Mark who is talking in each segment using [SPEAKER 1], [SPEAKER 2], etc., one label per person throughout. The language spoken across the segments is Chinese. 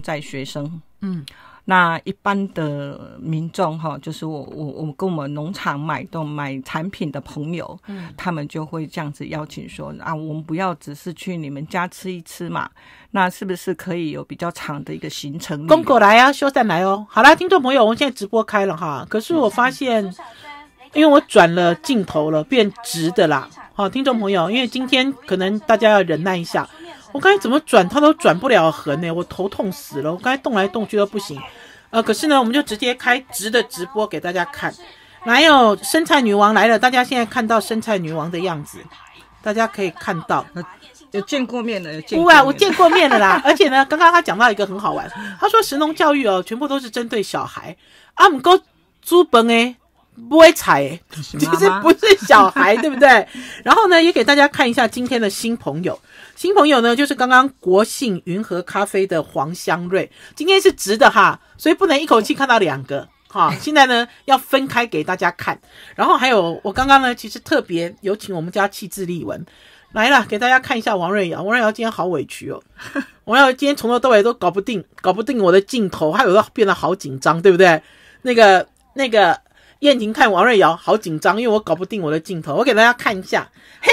[SPEAKER 1] 在学生，嗯，那一般的民众哈，就是我我我跟我们农场买东买产品的朋友，嗯，他们就会这样子邀请说啊，我们不要只是去你们家吃一吃嘛，那是不是可以有比较长的一个行程？公狗
[SPEAKER 2] 来呀，修善来哦，好啦，听众朋友，我们现在直播开了哈，可是我发现，因为我转了镜头了，变直的啦，好，听众朋友，因为今天可能大家要忍耐一下。我刚才怎么转，它都转不了横呢？我头痛死了！我刚才动来动去都不行，呃，可是呢，我们就直接开直的直播给大家看。来有生菜女王来了！大家现在看到生菜女王的样子，大家可以看到，
[SPEAKER 1] 有见过面的不啊？我见过面的啦！而
[SPEAKER 2] 且呢，刚刚他讲到一个很好玩，他说神农教育哦，全部都是针对小孩。阿姆哥，朱本诶，不会踩，其实不是小孩，对不对？然后呢，也给大家看一下今天的新朋友。新朋友呢，就是刚刚国信云和咖啡的黄香瑞，今天是直的哈，所以不能一口气看到两个哈。现在呢，要分开给大家看。然后还有，我刚刚呢，其实特别有请我们家气质丽文来了，给大家看一下王瑞瑶。王瑞瑶今天好委屈哦，我 要今天从头到尾都搞不定，搞不定我的镜头，还有他变得好紧张，对不对？那个，那个。燕婷看王瑞瑶好紧张，因为我搞不定我的镜头。我给大家看一下，嘿，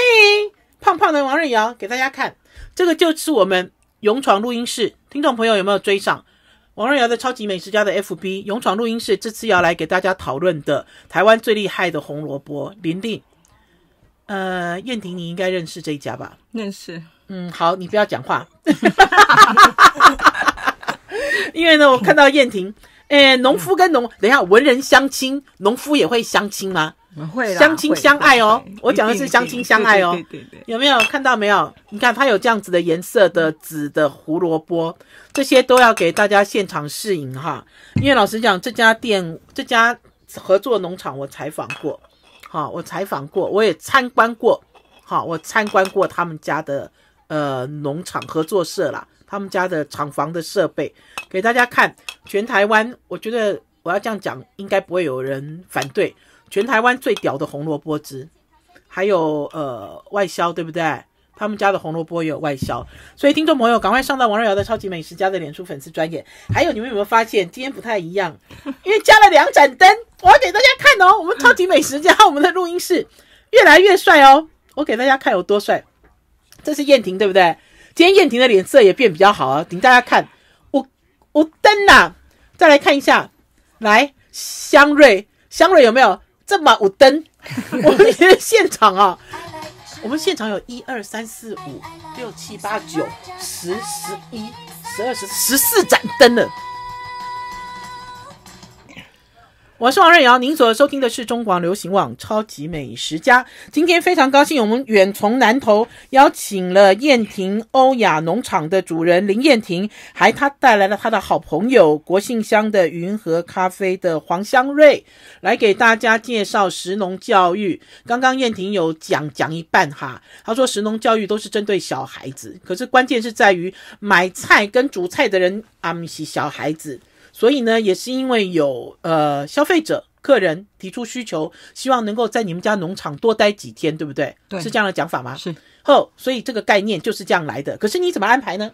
[SPEAKER 2] 胖胖的王瑞瑶给大家看，这个就是我们勇闯录音室。听众朋友有没有追上王瑞瑶的超级美食家的 FB？勇闯录音室这次要来给大家讨论的，台湾最厉害的红萝卜林林。呃，燕婷你应该认识这一家吧？认识。嗯，好，你不要讲话，因为呢，我看到燕婷。哎，农夫跟农，等一下，文人相亲，农夫也会相亲吗？会，相亲相爱哦。我讲的是相亲相爱哦。对对对，有没有看到没有？你看它有这样子的颜色的紫的胡萝卜，这些都要给大家现场试饮哈。因为老实讲，这家店这家合作农场我采访过，好，我采访过，我也参观过，好，我参观过他们家的呃农场合作社了。他们家的厂房的设备给大家看，全台湾我觉得我要这样讲应该不会有人反对，全台湾最屌的红萝卜汁，还有呃外销对不对？他们家的红萝卜也有外销，所以听众朋友赶快上到王若瑶的超级美食家的脸出粉丝专页。还有你们有没有发现今天不太一样？因为加了两盏灯，我要给大家看哦，我们超级美食家我们的录音室越来越帅哦，我给大家看有多帅，这是燕婷对不对？今天燕婷的脸色也变比较好啊，请大家看，我我灯呐，再来看一下，来香瑞，香瑞有没有这么五灯？我们现场啊，我们现场有一二三四五六七八九十十一十二十十四盏灯呢。我是王瑞瑶，您所收听的是中广流行网《超级美食家》。今天非常高兴，我们远从南投邀请了燕婷欧雅农场的主人林燕婷，还他带来了他的好朋友国信香的云和咖啡的黄香瑞，来给大家介绍食农教育。刚刚燕婷有讲讲一半哈，他说食农教育都是针对小孩子，可是关键是在于买菜跟煮菜的人阿米西小孩子。所以呢，也是因为有呃消费者客人提出需求，希望能够在你们家农场多待几天，对不对？对，是这样的讲法吗？是。哦，所以这个概念就是这样来的。可是你怎么安排呢？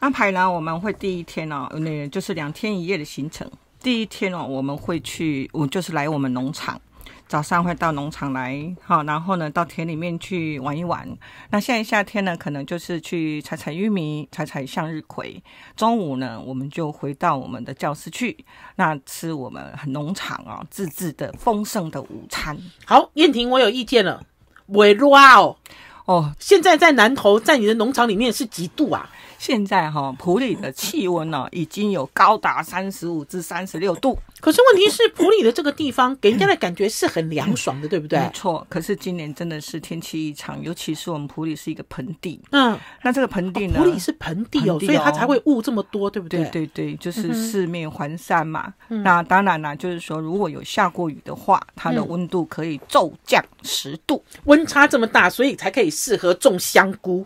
[SPEAKER 2] 安排呢？我们会第一
[SPEAKER 1] 天哦，那就是两天一夜的行程。第一天哦，我们会去，我就是来我们农场。早上会到农场来，好，然后呢，到田里面去玩一玩。那现在夏天呢，可能就是去采采玉米，采采向日葵。中午呢，我们就回到我们的教室去，那吃我们农场啊自制的
[SPEAKER 2] 丰盛的午餐。好，燕婷，我有意见了，我热哦。哦，现在在南投，在你的农场里面是几度啊？现在哈埔里的气温
[SPEAKER 1] 呢，已经有高达三十五至三十六度。可是问题是普里的这个地方给人家的感觉是很凉爽的，对不对？没错。可是今年真的是天气异常，尤其是我们普里是一个盆地，嗯，那这个盆地呢？普里是盆地哦，所以它才会
[SPEAKER 2] 雾这么多，对
[SPEAKER 1] 不对？对对对，就是四面环山嘛。那当然了，就是说如果有下过雨的话，它的温度可以骤降十度，温差这么大，所以才可以适合种香菇。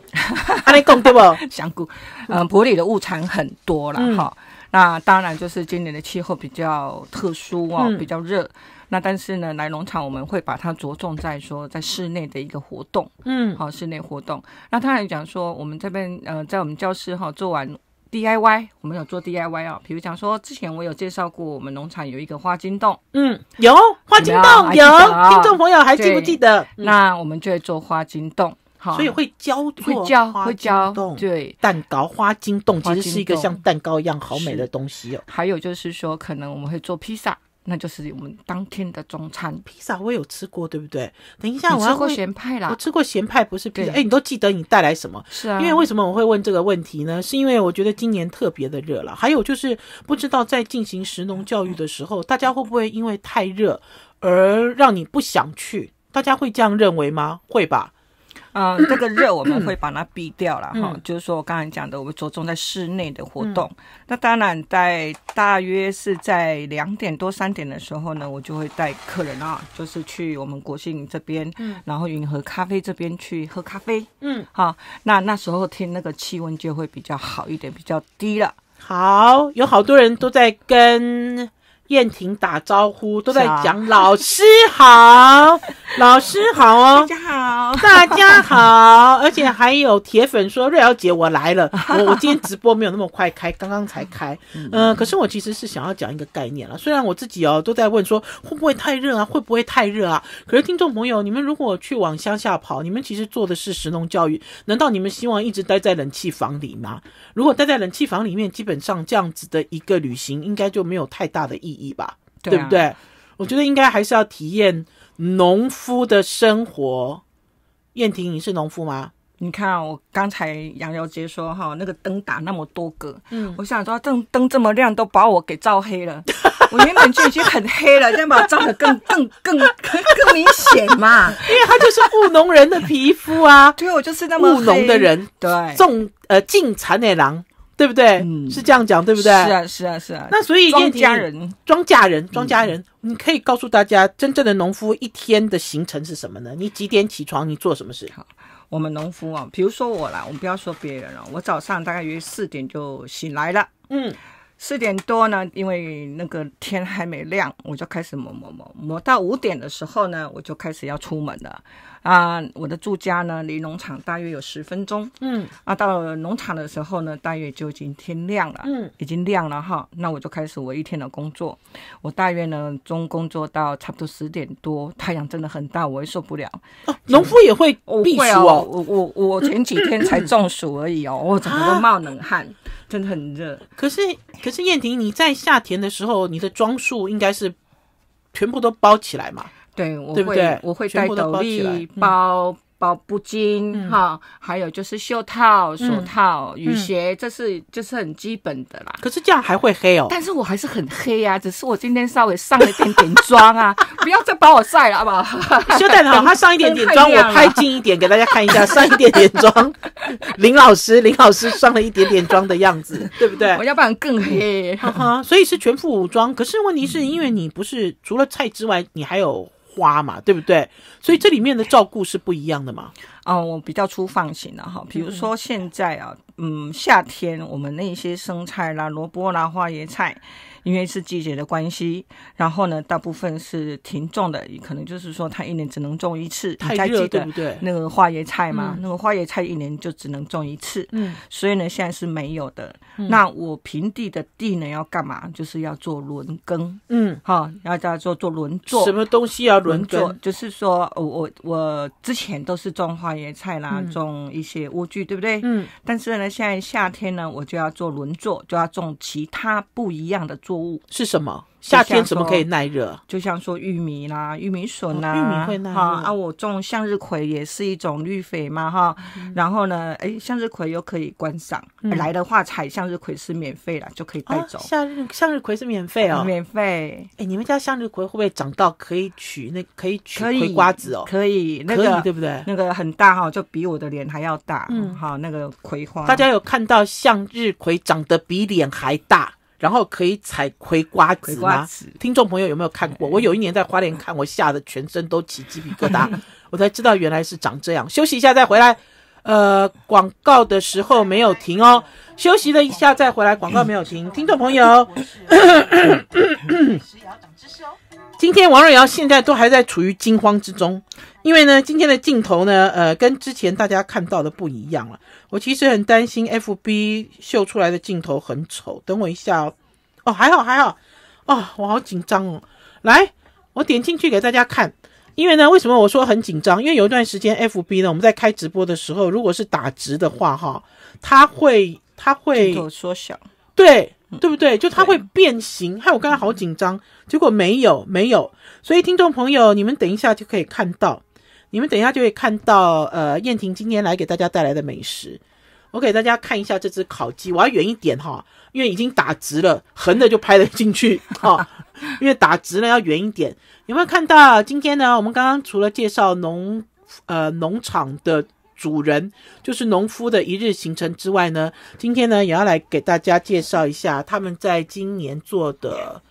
[SPEAKER 1] 阿你贡对不？香菇，嗯，普里的物产很多了哈。那当然就是今年的气候比较特殊哦，比较热。那但是呢，来农场我们会把它着重在说在室内的一个活动，嗯，好，室内活动。那他有讲说我们这边呃，在我们教室哈做完 DIY，我们有做 DIY 啊，比如讲说之前我有介绍过我们农场有一个花金洞，嗯，
[SPEAKER 2] 有花金洞有，听众朋友还记不记
[SPEAKER 1] 得？那我们就会做花金洞。所以会焦，会焦，会焦冻，对，蛋糕花晶冻其实是一个像蛋糕一样好美的东西哦。还有就是说，可能我们会做披萨，那就是我们当天的
[SPEAKER 2] 中餐。披萨我有吃过，对不对？等一下，我吃过咸派了。我吃过咸派，不是？哎，你都记得你带来什么？是啊。因为为什么我会问这个问题呢？是因为我觉得今年特别的热了。还有就是不知道在进行食农教育的时候，大家会不会因为太热而让你不想去？大家会这样认为吗？会吧。
[SPEAKER 1] 嗯，这个热我们会把它避掉了哈，就是说我刚才讲的，我们着重在室内的活动。那当然，在大约是在两点多三点的时候呢，我就会带客人啊，就是去我们国信这边，嗯，然后云和咖啡这边去喝咖啡，嗯，好，那那时候天那个气温就会比较好一点，比较低了。
[SPEAKER 2] 好，有好多人都在跟。燕婷打招呼，都在讲老师好，老师好哦，大家好，大家好，而且还有铁粉说瑞瑶姐我来了，我我今天直播没有那么快开，刚刚才开，嗯，可是我其实是想要讲一个概念了，虽然我自己哦都在问说会不会太热啊，会不会太热啊，可是听众朋友，你们如果去往乡下跑，你们其实做的是实农教育，难道你们希望一直待在冷气房里吗？如果待在冷气房里面，基本上这样子的一个旅行应该就没有太大的意义。意吧，对不对？我觉得应该还是要体验农夫的生活。燕婷，你是农夫吗？你看，我刚才杨瑶姐说哈，那个灯打那么多个，嗯，我想说，
[SPEAKER 1] 这灯这么亮，都把我给照黑了。我原本就已经很黑了，这样把我照的更 更
[SPEAKER 2] 更更
[SPEAKER 1] 明显嘛，
[SPEAKER 2] 因为他就是务农人的皮肤啊，对我就是那么务农的人，对种呃进产的狼。对不对？是这样讲，对不对？是啊，是
[SPEAKER 1] 啊，是啊。那所以庄稼人，
[SPEAKER 2] 庄稼人，庄稼人，你可以告诉大家，真正的农夫一天的行程是什么呢？你几点起床？你做什么事？好，我们
[SPEAKER 1] 农夫啊，比如说我啦，我们不要说别人了。我早上大概约四点就醒来了，嗯，四点多呢，因为那个天还没亮，我就开始磨磨磨磨到五点的时候呢，我就开始要出门了。啊，我的住家呢离农场大约有十分钟。嗯，啊，到了农场的时候呢，大约就已经天亮了。嗯，已经亮了哈，那我就开始我一天的工作。我大约呢，中工作到差不多十点多，太阳真的很大，我会受不了。农夫也会避暑哦。我我
[SPEAKER 2] 我前几天才 中暑而已哦，我怎么会冒冷汗？真的很热。可是可是燕婷，你在夏天的时候，你的装束应该是全部都包起来嘛？对，我会我会戴斗笠、
[SPEAKER 1] 包包布巾哈，还有就是袖套、手套、雨鞋，这是就是很基本的啦。
[SPEAKER 2] 可是这样还会黑哦。但
[SPEAKER 1] 是我还是很黑呀，只是我今天稍微上了一点点妆啊，不要再把我晒了好不好？就 带他上一点点妆，我拍
[SPEAKER 2] 近一点给大家看一下，上一点点妆，林老师，林老师上了一点点妆的样子，对不对？要不然更黑。哈哈，所以是全副武装。可是问题是因为你不是除了菜之外，你还有。花嘛，对不对？所以这里面的照顾是不一样的嘛。啊，我比较
[SPEAKER 1] 粗放型的哈。比如说现在啊，嗯，夏天我们那些生菜啦、萝卜啦、花椰菜。因为是季节的关系，然后呢，大部分是停种的，可能就是说它一年只能种一次，太热对不对？那个花椰菜嘛，那个花椰菜一年就只能种一次，嗯，所以呢，现在是没有的。那我平地的地呢要干嘛？就是要做轮耕，嗯，好，要叫做做轮作。什么东西要轮作？就是说我我我之前都是种花椰菜啦，种一些莴苣，对不对？嗯，但是呢，现在夏天呢，我就要做轮作，就要种其他不一样的作。是什么？夏天怎么可以耐热？就像说玉米啦，玉米笋啦，玉米会耐。好啊，我种向日葵也是一种绿肥嘛，哈。然后呢，哎，向日葵又可以观赏。来的话采向日葵是免费啦，就
[SPEAKER 2] 可以带走。向日向日葵是免费哦，免费。哎，你们家向日葵会不会长到可以取那可以取葵瓜子哦？可以，那个对不对？那个很大哈，就比我的
[SPEAKER 1] 脸还要大。嗯，好，那个葵花，大家
[SPEAKER 2] 有看到向日葵长得比脸还大？然后可以采葵瓜子吗？听众朋友有没有看过？我有一年在花莲看，我吓得全身都起鸡皮疙瘩，我才知道原来是长这样。休息一下再回来。呃，广告的时候没有停哦。休息了一下再回来，广告没有停。听众朋友，也要长知识哦。今天王瑞瑶现在都还在处于惊慌之中，因为呢，今天的镜头呢，呃，跟之前大家看到的不一样了。我其实很担心，FB 秀出来的镜头很丑。等我一下哦，哦，还好还好，哦，我好紧张哦。来，我点进去给大家看。因为呢，为什么我说很紧张？因为有一段时间 FB 呢，我们在开直播的时候，如果是打直的话，哈，它会它会缩小。对。对不对？就它会变形，害我刚刚好紧张，结果没有，没有。所以听众朋友，你们等一下就可以看到，你们等一下就会看到，呃，燕婷今天来给大家带来的美食。我给大家看一下这只烤鸡，我要远一点哈，因为已经打直了，横的就拍得进去 哈，因为打直了要远一点。有没有看到？今天呢，我们刚刚除了介绍农，呃，农场的。主人就是农夫的一日行程之外呢，今天呢也要来给大家介绍一下他们在今年做的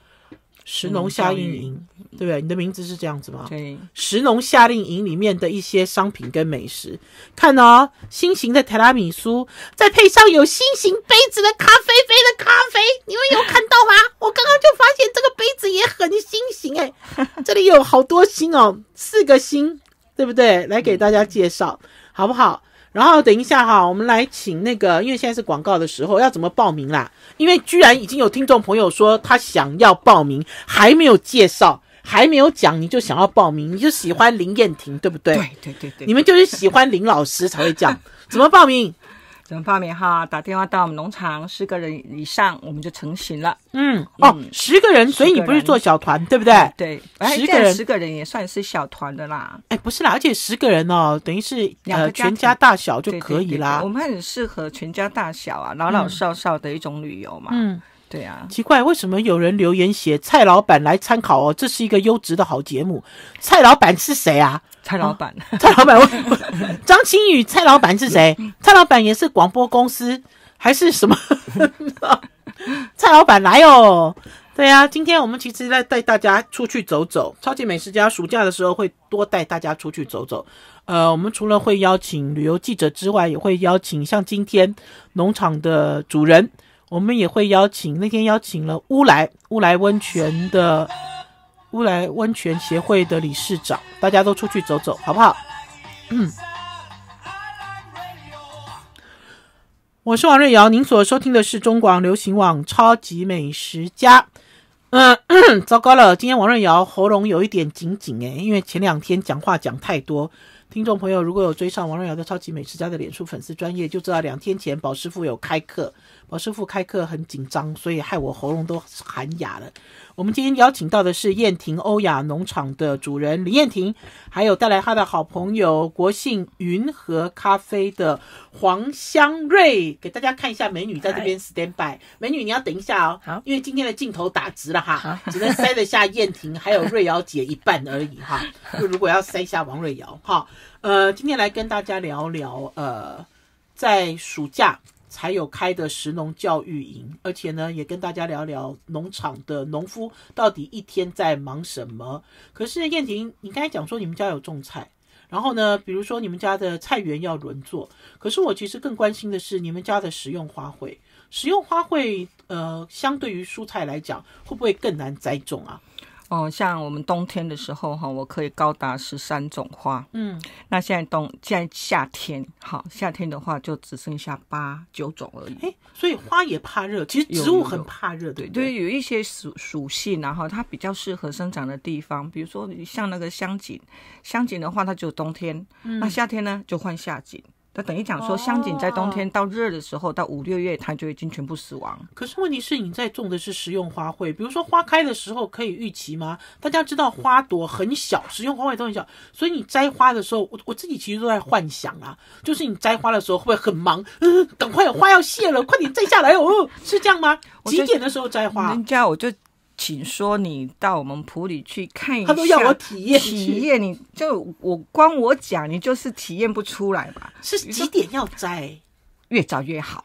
[SPEAKER 2] 石农夏令营，对不对？你的名字是这样子吗？对，石农夏令营里面的一些商品跟美食，看哦，新型的提拉米苏，再配上有新型杯子的咖啡杯的咖啡，你们有看到吗？我刚刚就发现这个杯子也很新型哎，这里有好多星哦，四个星，对不对？来给大家介绍。好不好？然后等一下哈，我们来请那个，因为现在是广告的时候，要怎么报名啦？因为居然已经有听众朋友说他想要报名，还没有介绍，还没有讲，你就想要报名，你就喜欢林燕婷，对不对？对
[SPEAKER 1] 对对对，你们
[SPEAKER 2] 就是喜欢林老师才会讲，怎么报名？
[SPEAKER 1] 怎么方明？哈？打电话到我们农场，十个人以上我们就
[SPEAKER 2] 成型了。嗯哦，十个人，所以你不是做小团，对不对？对，十个人，十
[SPEAKER 1] 个人也算是小团的啦。
[SPEAKER 2] 哎，不是啦，而且十个人哦，等于是呃全家大小就可以啦。我
[SPEAKER 1] 们很适合全家大小啊，老老少少的一种旅游嘛。嗯，对啊。
[SPEAKER 2] 奇怪，为什么有人留言写蔡老板来参考哦？这是一个优质的好节目。蔡老板是谁啊？蔡老板，蔡老板，我张青宇，蔡老板是谁？蔡老板也是广播公司还是什么？蔡老板来哦，对呀，今天我们其实在带大家出去走走。超级美食家暑假的时候会多带大家出去走走。呃，我们除了会邀请旅游记者之外，也会邀请像今天农场的主人，我们也会邀请。那天邀请了乌来乌来温泉的乌来温泉协会的理事长，大家都出去走走好不好？嗯。我是王瑞瑶，您所收听的是中广流行网《超级美食家》。嗯，糟糕了，今天王瑞瑶喉咙有一点紧紧诶，因为前两天讲话讲太多。听众朋友如果有追上王瑞瑶的《超级美食家》的脸书粉丝专业，就知道两天前宝师傅有开课，宝师傅开课很紧张，所以害我喉咙都喊哑了。我们今天邀请到的是燕婷欧雅农场的主人李燕婷，还有带来他的好朋友国信云和咖啡的黄香瑞，给大家看一下美女在这边 stand by。美女你要等一下哦，因为今天的镜头打直了哈，只能塞得下燕婷还有瑞瑶姐一半而已哈。就如果要塞下王瑞瑶，哈，呃，今天来跟大家聊聊，呃，在暑假。才有开的食农教育营，而且呢，也跟大家聊聊农场的农夫到底一天在忙什么。可是燕婷，你刚才讲说你们家有种菜，然后呢，比如说你们家的菜园要轮作，可是我其实更关心的是你们家的食用花卉，食用花卉，呃，相对于蔬菜来讲，会不会更难栽种啊？哦，像我们冬天的时候
[SPEAKER 1] 哈，我可以高达十三种花。嗯，那现在冬现在夏天，好夏天的话就只剩下八九种而已。哎，
[SPEAKER 2] 所以花也怕热，其实植物很
[SPEAKER 1] 怕热。对，对，有一些属属性，然后它比较适合生长的地方，比如说像那个香景，香景的话它就冬天，那夏天呢就换夏景。等
[SPEAKER 2] 于讲说，香景在冬天到热的时候，到五六月它就已经全部死亡。可是问题是，你在种的是食用花卉，比如说花开的时候可以预期吗？大家知道花朵很小，食用花卉都很小，所以你摘花的时候，我我自己其实都在幻想啊，就是你摘花的时候会不会很忙？嗯，赶快有花要谢了，快点摘下来哦，是这样吗？几
[SPEAKER 1] 点的时候摘花？人家我就。请说，你到我们普里去看一下。他都要我体验，体验你就我光我讲，你就是体验不出来吧？是几
[SPEAKER 2] 点要摘？越早越好。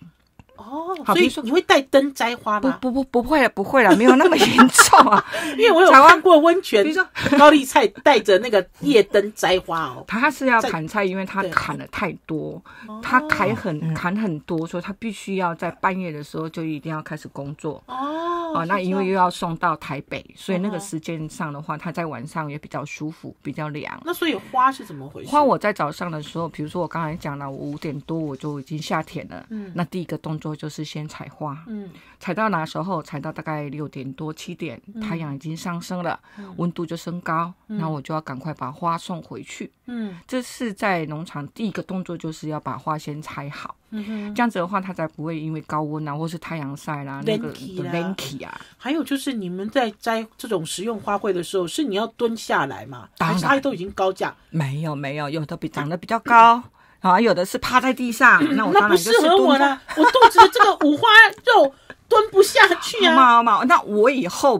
[SPEAKER 2] 哦，所以你会带灯摘花吗？不不不，不会了，不会了，没有那么严重啊。因为我有台湾过温泉，比如说高丽菜带着那个夜灯摘花哦。他是
[SPEAKER 1] 要砍菜，因为他砍的太多，他砍很砍很多，所以他必须要在半夜的时候就一定要开始工作
[SPEAKER 3] 哦。那因为又
[SPEAKER 1] 要送到台北，所以那个时间上的话，他在晚上也比较舒服，比较凉。那
[SPEAKER 2] 所以花是怎么回事？花我
[SPEAKER 1] 在早上的时候，比如说我刚才讲了，我五点多我就已经下田了。嗯，那第一个动。作。说就是先采花，嗯，采到哪时候？采到大概六点多七点，太阳已经上升了，温度就升高，那我就要赶快把花送回去。嗯，这是在农场第一个动作，就是要把花先采好。这样子的话，它才不会因为高温啊，或是太阳晒啦、那个不烂
[SPEAKER 2] 啊。还有就是，你们在摘这种食用花卉的时候，是你要蹲下来嘛？还是它都已经高架？没有没有，有的比长得比较高。啊，有的是趴
[SPEAKER 1] 在地上，那我当然就是蹲了。我肚子的这个五花肉蹲不下
[SPEAKER 2] 去啊。妈妈，那我以后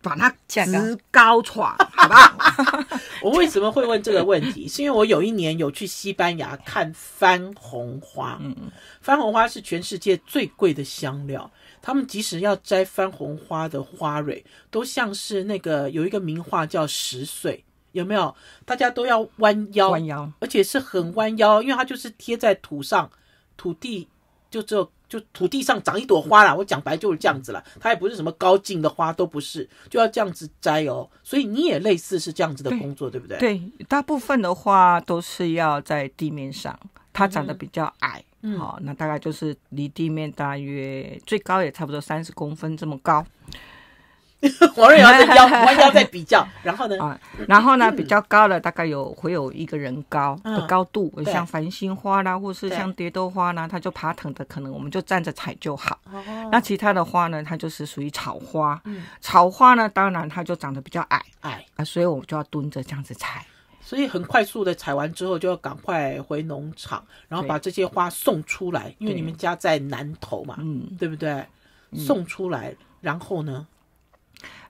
[SPEAKER 2] 把它直高闯，好不好？我为什么会问这个问题？是因为我有一年有去西班牙看番红花。嗯嗯，番红花是全世界最贵的香料。他们即使要摘番红花的花蕊，都像是那个有一个名画叫《十岁》。有没有？大家都要弯腰，弯腰，而且是很弯腰，因为它就是贴在土上，土地就只有就土地上长一朵花啦。我讲白就是这样子了，它也不是什么高茎的花，都不是，就要这样子摘哦。所以你也类似是这样子的工作，对不对？对，大部分的话都是
[SPEAKER 1] 要在地面上，它长得比较矮，好，那大概就是离地面大约最高也差不多三十公分这么高。
[SPEAKER 2] 王瑞瑶在腰瑞瑶在比较，然后呢？啊，然后呢？比较
[SPEAKER 1] 高的大概有会有一个人高的高度，像繁星花啦，或是像蝶豆花啦，它就爬藤的，可能我们就站着采就好。那其他的花呢？它就是属于草花，草花呢，当然它就长得比较矮矮啊，所以我们就要蹲着这样子采。
[SPEAKER 2] 所以很快速的采完之后，就要赶快回农场，然后把这些花送出来，因为你们家在南头嘛，嗯，对不对？送出来，然后呢？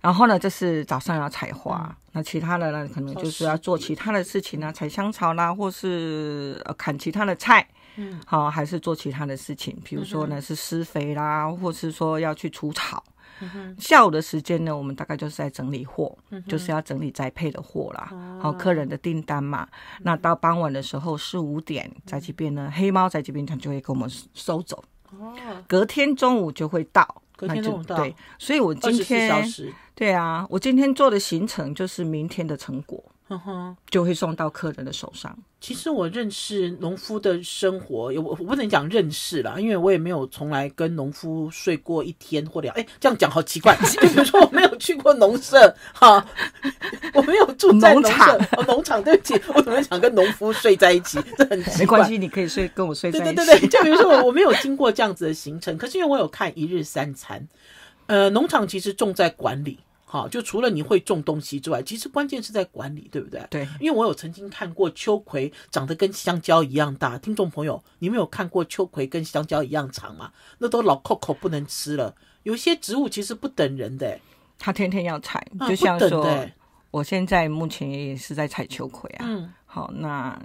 [SPEAKER 1] 然后呢，就是早上要采花，那其他的呢，可能就是要做其他的事情啦，采香草啦，或是呃砍其他的菜，嗯，好，还是做其他的事情，比如说呢是施肥啦，或是说要去除草。下午的时间呢，我们大概就是在整理货，就是要整理栽培的货啦，好，客人的订单嘛。那到傍晚的时候四五点在这边呢，黑猫在这边它就会给我们收走。哦，隔天中午就会到，隔天中午到，对，所以我今天小时。对啊，我今天做的行程就是明天的成果，就会送到客人的手上。
[SPEAKER 2] 其实我认识农夫的生活，我我不能讲认识了，因为我也没有从来跟农夫睡过一天或两。哎，这样讲好奇怪。比 如说我没有去过农舍，好 我没有住在农场，农场对不起，我怎么想跟农夫睡在一起，这很没关系，你可以睡跟我睡在一起。就比如说我我没有经过这样子的行程，可是因为我有看一日三餐。呃，农场其实重在管理，好，就除了你会种东西之外，其实关键是在管理，对不对？对，因为我有曾经看过秋葵长得跟香蕉一样大，听众朋友，你们有看过秋葵跟香蕉一样长吗？那都老扣扣，不能吃了。有些植物其实不等人的，他天天要采，就像说，我现在目前
[SPEAKER 1] 也是在采秋葵啊。嗯好，那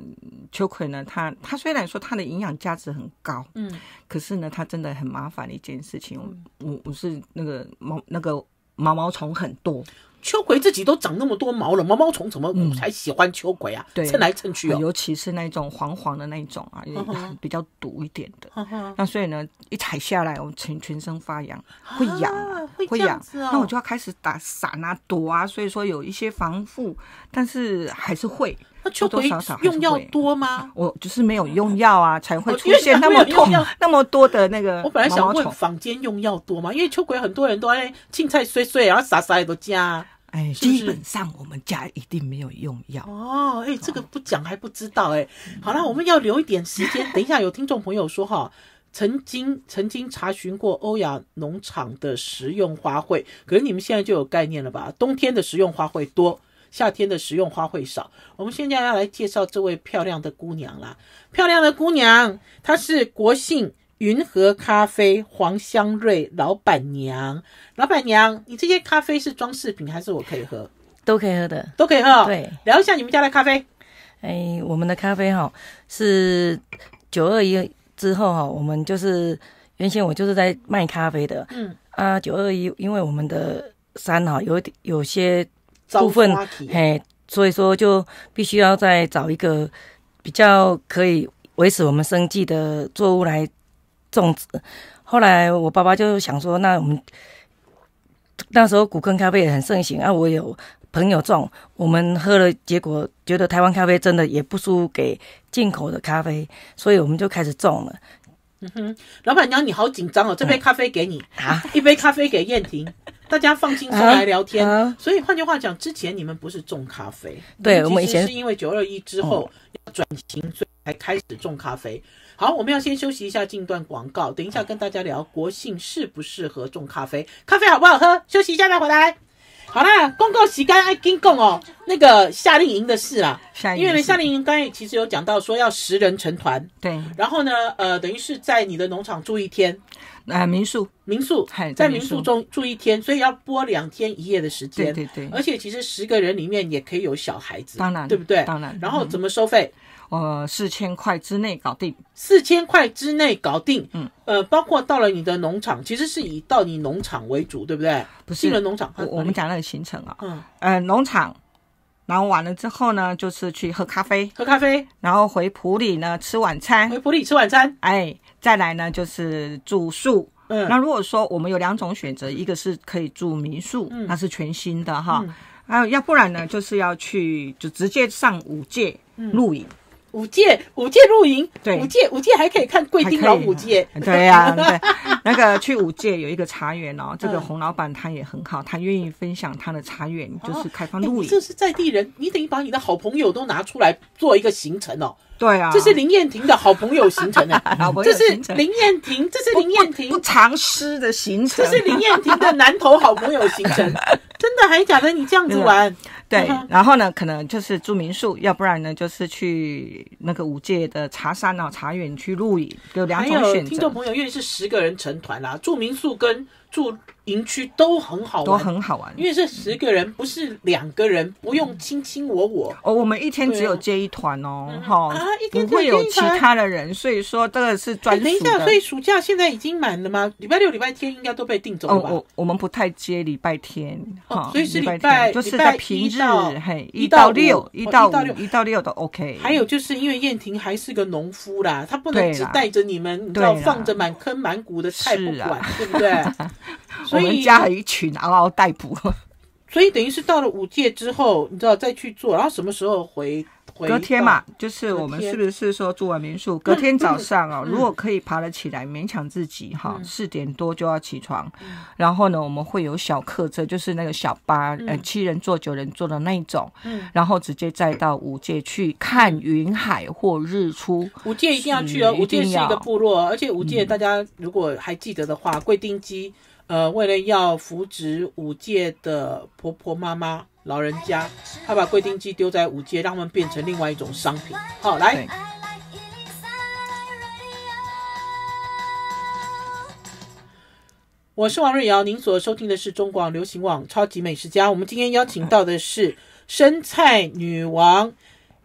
[SPEAKER 1] 秋葵呢？它它虽然说它的营养价值很高，嗯，可是呢，它真的很麻烦的一件事情。我我是那个毛那个毛毛虫很多，秋葵自己都长那么多毛了，毛毛虫怎么我才
[SPEAKER 2] 喜欢秋葵啊？对，蹭来蹭
[SPEAKER 1] 去哦，尤其是那种黄黄的那种啊，比较毒一点的。那所以呢，一踩下来，我全全身发痒，会痒
[SPEAKER 2] 啊，会痒。是哦，那我就
[SPEAKER 1] 要开始打伞啊，躲啊。所以说有一些防护，但是还是会。秋葵用药多吗？我只是没有用药啊，才会出现那么痛那么多的那个。我本来想问
[SPEAKER 2] 房间用药多吗？因为秋葵很多人都哎青菜碎碎，然后啥啥也都加，哎，基本上我们家一定没有用药。哦，哎，这个不讲还不知道哎。好了，我们要留一点时间，等一下有听众朋友说哈，曾经曾经查询过欧亚农场的食用花卉，可是你们现在就有概念了吧？冬天的食用花卉多。夏天的食用花卉少。我们现在要来介绍这位漂亮的姑娘啦！漂亮的姑娘，她是国信云和咖啡黄香瑞老板娘。老板娘，你这些咖啡是装饰品还是我可以喝？
[SPEAKER 3] 都可以喝的，
[SPEAKER 2] 都可以喝。对，
[SPEAKER 3] 聊一下你们家的咖啡。哎，我们的咖啡哈是九二一之后哈，我们就是原先我就是在卖咖啡的。嗯啊，九二一因为我们的山哈有点有些。部分，嘿，所以说就必须要再找一个比较可以维持我们生计的作物来种植。后来我爸爸就想说，那我们那时候古坑咖啡也很盛行啊，我有朋友种，我们喝了，结果觉得台湾咖啡真的也不输给进口的咖啡，所以我们就开始种了。
[SPEAKER 2] 嗯哼，老板娘你好紧张哦，这杯咖啡给你，一杯咖啡给燕婷。大家放心出来聊天，所以换句话讲，之前你们不是种咖啡？对，我们以前是因为九二一之后转型，所以才开始种咖啡。好，我们要先休息一下，近段广告，等一下跟大家聊国庆适不适合种咖啡，咖啡好不好喝？休息一下再回来。好啦，公告时间爱跟共哦，那个夏令营的事啊，因为呢夏令营刚才其实有讲到说要十人成团，对，然后呢，呃，等于是在你的农场住一天。哎，民宿，民宿，在民宿中住一天，所以要播两天一夜的时间，对对对。而且其实十个人里面也可以有小孩子，当然，对不对？当然。然后怎么收费？呃，四千块之内搞定，四千块之内搞定。嗯，呃，包括到了你的农场，其实是以到你农场为主，对不对？不是，进了农场，我我们讲那个行程啊。嗯。呃，农场，然后
[SPEAKER 1] 完了之后呢，就是去喝咖啡，喝咖啡，然后回普里呢吃晚餐，回普里吃晚餐，哎。再来呢，就是住宿。嗯，那如果说我们有两种选择，一个是可以住民宿，那是全新的哈。还有，要不然呢，就是要去，就直接上五界露营。五界，五界露营。对，五界，五界
[SPEAKER 2] 还可以看贵宾老五界。对呀，对，
[SPEAKER 1] 那个去五界有一个茶园哦，这个洪
[SPEAKER 2] 老板他也很好，他愿意分享他的茶园，就是开放露营。这是在地人，你等于把你的好朋友都拿出来做一个行程哦。对啊，这是林燕婷的好朋友行程啊，这是林燕婷，这是林燕婷不藏私的行程，这是林燕婷的南头好朋友行程，真的还假的？你这样子玩？对，
[SPEAKER 1] 然后呢，可能就是住民宿，要不然呢，就是去那个五界的茶山啊、茶园去露营，有两种选择。听众朋
[SPEAKER 2] 友，因为是十个人成团啦，住民宿跟。住营区都很好，玩，都很好玩，因为这十个人不是两个人，不用卿卿我我。哦，我们一天只有接一团哦，哈，啊，一天只有其他的人，所以说这个是专属的。等一下，所以暑假现在已经满了吗？礼拜六、礼拜天应该都被订走了吧？我
[SPEAKER 1] 我们不太接礼拜天，哈，所以是礼拜就是在平日，嘿，一到六、一到五、一到六都 OK。还有
[SPEAKER 2] 就是因为燕婷还是个农夫啦，他不能只带着你们，你知道放着满坑满谷的菜不管，对不对？
[SPEAKER 1] 我们
[SPEAKER 2] 家还一群嗷嗷待哺，所以等于是到了五届之后，你知道再去做，然后什么时候回？隔天嘛，就是我们是
[SPEAKER 1] 不是说住完民宿，隔天早上啊，如果可以爬得起来，勉强自己哈，四点多就要起床。然后呢，我们会有小客车，就是那个小巴，呃，七人坐九人坐的那种。嗯。然后直接再到五界去看云海或日出。五界一定要去哦，五界是一个
[SPEAKER 2] 部落，而且五界大家如果还记得的话，贵丁机呃，为了要扶植五界的婆婆妈妈。老人家，他把贵丁鸡丢在五街，让他们变成另外一种商品。好，来，我是王瑞瑶，您所收听的是中广流行网《超级美食家》。我们今天邀请到的是生菜女王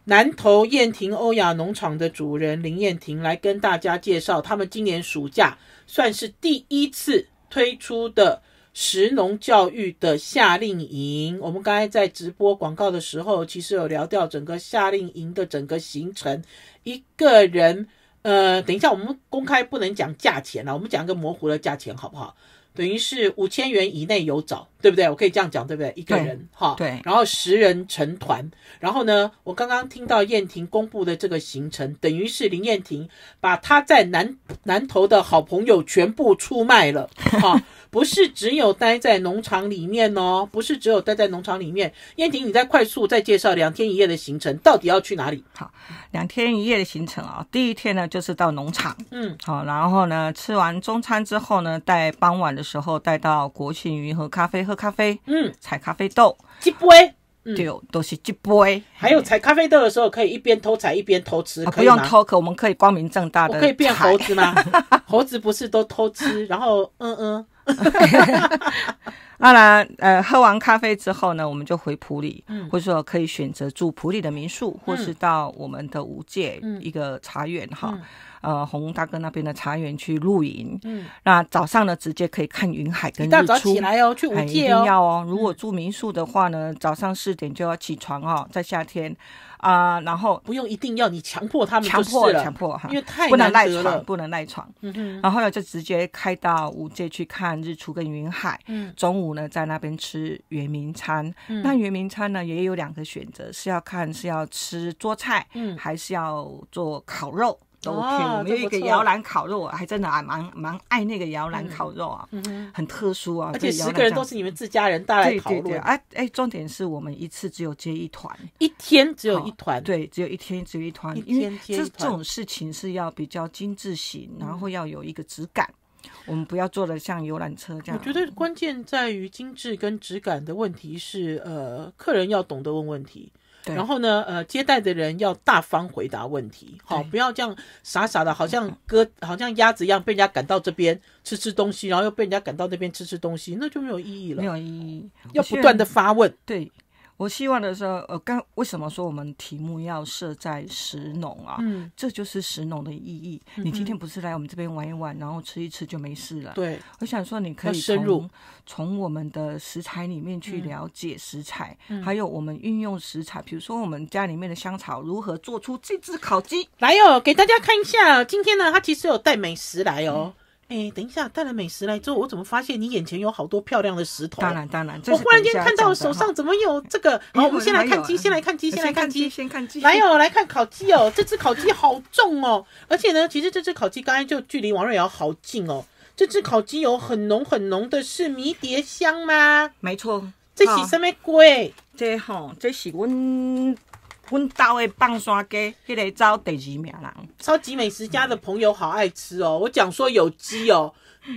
[SPEAKER 2] 南投燕婷欧雅农场的主人林燕婷，来跟大家介绍他们今年暑假算是第一次推出的。十农教育的夏令营，我们刚才在直播广告的时候，其实有聊掉整个夏令营的整个行程。一个人，呃，等一下，我们公开不能讲价钱了，我们讲一个模糊的价钱好不好？等于是五千元以内有找，对不对？我可以这样讲，对不对？一个人哈，对。然后十人成团，然后呢，我刚刚听到燕婷公布的这个行程，等于是林燕婷把她在南南头的好朋友全部出卖了，哈。不是只有待在农场里面哦，不是只有待在农场里面。燕婷，你再快速再介绍两天一夜的行程到底要去哪里？好，两天一夜的行程啊，第一天呢就是到农场，嗯，
[SPEAKER 1] 好，然后呢吃完中餐之后呢，带傍晚的时候带到国庆云和咖啡喝咖啡，嗯，采咖啡豆，鸡杯，对，都是鸡杯，
[SPEAKER 2] 还有采咖啡豆的时候可以一边偷采一边偷吃，不用偷，可我们可以光明正大的，可以变猴子吗？猴子不是都偷吃，然后嗯嗯。
[SPEAKER 1] 当然，呃，喝完咖啡之后呢，我们就回普里，或者说可以选择住普里的民宿，或是到我们的五界一个茶园哈。呃，红大哥那边的茶园去露营，嗯，那早上呢，直接可以看云海跟日出，一定要哦。如果住民宿的话呢，早上四点就要起床哦，在夏天，啊，然后不用一定要你强迫他们，强迫强迫哈，因为太不能赖床，不能赖床。嗯嗯，然后呢，就直接开到五界去看日出跟云海。嗯，中午呢，在那边吃圆明餐。嗯，那圆明餐呢，也有两个选择，是要看是要吃桌菜，嗯，还是要做烤肉。都 OK，我们有一个摇篮烤肉还真的还蛮蛮爱那个摇篮烤肉啊，很特殊啊。而且十个人都是
[SPEAKER 2] 你们自家人带来的烤肉，
[SPEAKER 1] 哎哎，重点是我们一次只有接一团，一天只有一团，对，只有一天只有一团，因为这这种事情是要比较精致型，然后要有一个质感，我们不要做的像游览车这样。我觉
[SPEAKER 2] 得关键在于精致跟质感的问题是，呃，客人要懂得问问题。然后呢？呃，接待的人要大方回答问题，好，不要这样傻傻的，好像鸽，好像鸭子一样，被人家赶到这边吃吃东西，然后又被人家赶到那边吃吃东西，那就没有意义了。没有意义，要不断的发问。对。我希望的是，呃，刚为
[SPEAKER 1] 什么说我们题目要设在食农啊？嗯，这就是食农的意义。你今天不是来我们这边玩一玩，然后吃一吃就没事了。对，我想说你可以深入从我们的食材里面去了解食材，还有我们运用食材，比如说
[SPEAKER 2] 我们家里面的香草如何做出这只烤鸡来哟，给大家看一下。今天呢，他其实有带美食来哦。哎，等一下，带来美食来之后，我怎么发现你眼前有好多漂亮的石头？当然当然，我忽然间看到手上怎么有这个？好，我们先来看鸡，先来看鸡，先来看鸡，先看鸡。来哦，来看烤鸡哦，这只烤鸡好重哦，而且呢，其实这只烤鸡刚才就距离王瑞瑶好近哦。这只烤鸡有很浓很浓的是迷迭香吗？没错，这是什么鬼？这好，这是温。我们的棒山鸡，去来走第几名啦？超级美食家的朋友好爱吃哦。我讲说有鸡哦，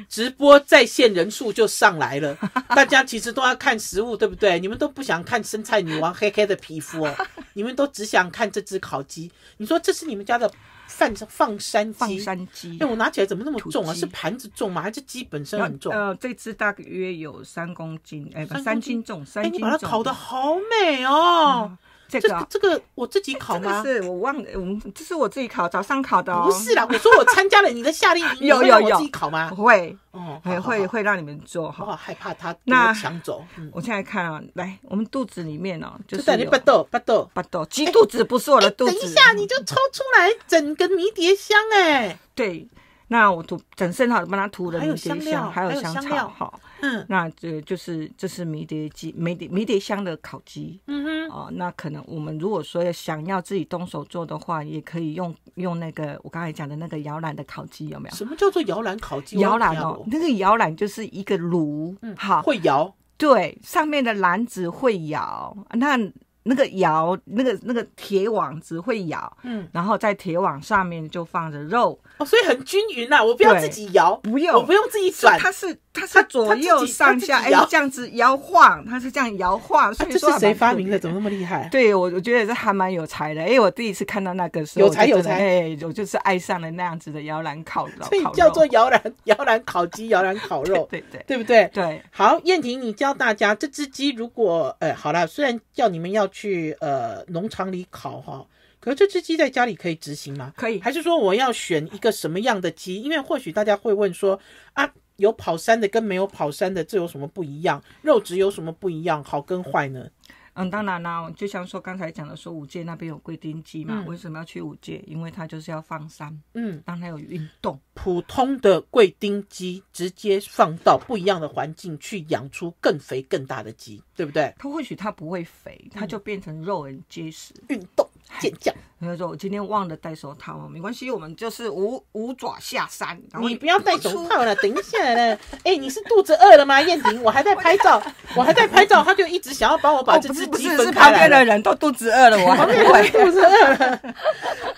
[SPEAKER 2] 直播在线人数就上来了。大家其实都要看食物，对不对？你们都不想看生菜女王黑黑的皮肤哦，你们都只想看这只烤鸡。你说这是你们家的放放山鸡？放山鸡。哎，我拿起来怎么那么重啊？是盘子重吗？还是
[SPEAKER 1] 鸡本身很重？呃，这只大约有三公斤，哎，三斤重，三斤重。你把它烤的
[SPEAKER 2] 好美哦。这
[SPEAKER 1] 个这个我自己考吗？是我忘了，我们这是我自己考，早上考的。不是啦，我说我参
[SPEAKER 2] 加了你的夏令营，有有有，自己考吗？不会，哦，
[SPEAKER 1] 会会会让你们做哈，害怕他抢走。我现在看啊，来，我们肚子里面哦，就是巴
[SPEAKER 2] 豆巴豆巴豆，鸡肚子不是我的肚子。等一下，你就抽出来整个迷迭香，哎，
[SPEAKER 1] 对。那我涂整身哈，就帮他涂了迷迭香，还有香草哈。嗯，那这就是这是迷迭鸡，迷迭迷迭香的烤鸡。嗯哼。哦，那可能我们如果说想要自己动手做的话，也可以用用那个我刚才讲的那个摇篮的烤鸡，有没有？什么叫做摇篮烤鸡？摇篮哦，那个摇篮就是一个炉，嗯，好，会摇。对，上面的篮子会摇，那那个摇，那个那个铁网子会摇。嗯，然后在铁网上面就放着肉。
[SPEAKER 2] 哦，所以很均匀啦，我不要自己摇，不用，我不用自己转，它是，它是左右上下，哎，这
[SPEAKER 1] 样子摇晃，它是这样摇晃。所这是谁发明的？怎么那么厉害？对，我我觉得是还蛮有才的。哎，我第一次看到那个时候，有才有才，哎，我就是爱上了那样子的摇
[SPEAKER 2] 篮烤肉。所以叫做摇篮摇篮烤鸡，摇篮烤肉，对对，对不对？对。好，燕婷，你教大家，这只鸡如果，呃，好了，虽然叫你们要去呃农场里烤哈。而这只鸡在家里可以执行吗？可以，还是说我要选一个什么样的鸡？因为或许大家会问说啊，有跑山的跟没有跑山的，这有什么不一样？肉质有什么不一样？好跟坏呢？
[SPEAKER 1] 嗯，当然啦，就
[SPEAKER 2] 像说刚才讲的，
[SPEAKER 1] 说五界那边有贵丁鸡嘛，为什么要去五界？因为它就是要放山，嗯，让它有运
[SPEAKER 2] 动。普通的贵丁鸡直接放到不一样的环境去养出更肥更大的鸡，对不对？它或许它不会肥，它就变成肉很结
[SPEAKER 1] 实，运动。尖叫！朋友说：“我今天忘了戴手套，没关系，我们就是五五
[SPEAKER 2] 爪下山。”你不要戴手套了，等一下了。哎，你是肚子饿了吗，燕婷？我还在拍照，我还在拍照，他就一直想要帮我把这只鸡。不是，是旁边的人都肚子饿了。我 旁边的人肚子饿了。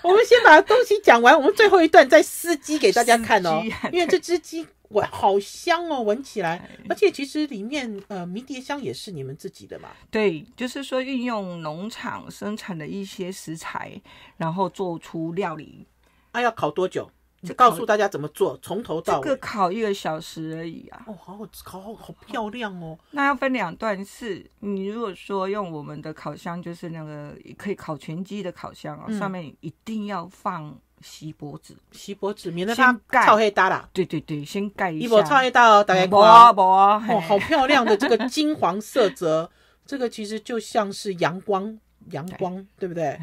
[SPEAKER 2] 我们先把东西讲完，我们最后一段再撕鸡给大家看哦，因为这只鸡。哇，好香哦！闻起来，而且其实里面呃，迷迭香也是你们自己的嘛。对，就是说运用农场生
[SPEAKER 1] 产的一些食材，然后做出料理。
[SPEAKER 2] 那要烤多久？就告诉大家怎么做，从头到这个烤一个小
[SPEAKER 1] 时而已啊。哦，好好烤，好好漂亮哦。那要分两段，是你如果说用我们的烤箱，就是那个可以烤全鸡的烤箱啊，上面一定要放。锡箔纸，锡箔纸，免
[SPEAKER 2] 得它超黑搭啦。对对对，先盖一下。一服超黑搭哦，大概。不啊不啊，哇，好漂亮的这个金黄色泽，这个其实就像是阳光，阳光，对不对？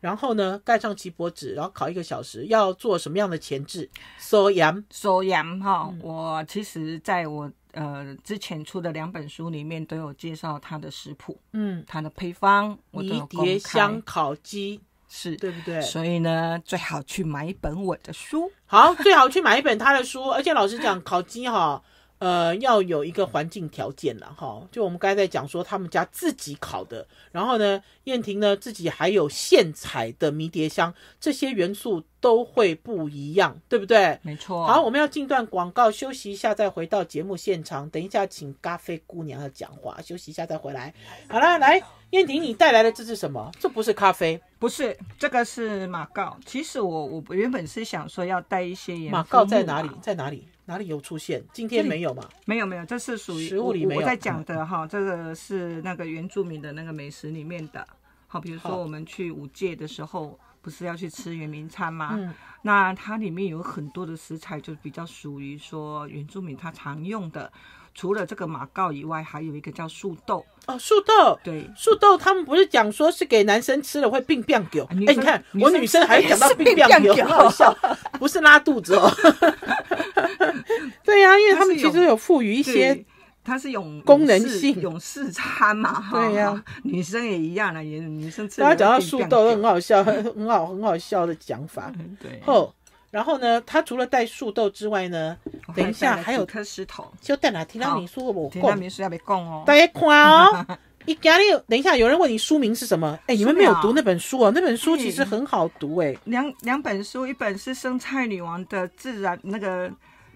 [SPEAKER 2] 然后呢，盖上锡箔纸，然后烤一个小时。要做什么样的前置？收阳，收阳哈。我其实在我呃之前
[SPEAKER 1] 出的两本书里面都有介绍它的食谱，嗯，它的配方。迷迭香
[SPEAKER 2] 烤鸡。是对不对？所以呢，最好
[SPEAKER 1] 去买一本我的书。
[SPEAKER 2] 好，最好去买一本他的书。而且老实讲，烤鸡哈，呃，要有一个环境条件了哈。就我们刚才在讲说，他们家自己烤的，然后呢，燕婷呢自己还有现采的迷迭香，这些元素都会不一样，对不对？没错。好，我们要进段广告，休息一下，再回到节目现场。等一下，请咖啡姑娘要讲话，休息一下再回来。好了，来。燕婷，你带来的这是什么？这不是咖啡，不是这个是马告。其实我我原本是想说要带一
[SPEAKER 1] 些马告在哪里？在哪里？哪里有出现？今天没有吗？没有没有，这是属于食物里面。我在讲的哈，这个是那个原住民的那个美食里面的。好，比如说我们去五界的时候，不是要去吃原民餐吗？那它里面有很多的食材，就比较属于说原住民他常用的。除了这个马
[SPEAKER 2] 告以外，还有一个叫树豆哦，树豆对树豆，他们不是讲说是给男生吃了会病变狗？哎，你看我女生还 讲到病变很好笑，不是拉肚子哦。对呀，因为他们其实有赋予一些
[SPEAKER 1] 它是有功能性勇士餐嘛，对呀，女生也一样啊，也女生吃。大家讲到树豆，
[SPEAKER 2] 很好笑，很好很好笑的讲法，对。然后呢？他除了带树豆之外呢？等一下还有颗石头。就在哪听到你说我贡？听到你
[SPEAKER 1] 说要别哦。大家看哦，
[SPEAKER 2] 一家里等一下有人问你书名是什么？哎，你们没有读那本书哦，那本书其实很好读哎。
[SPEAKER 1] 两两本书，一本是《生菜女王的自然》那个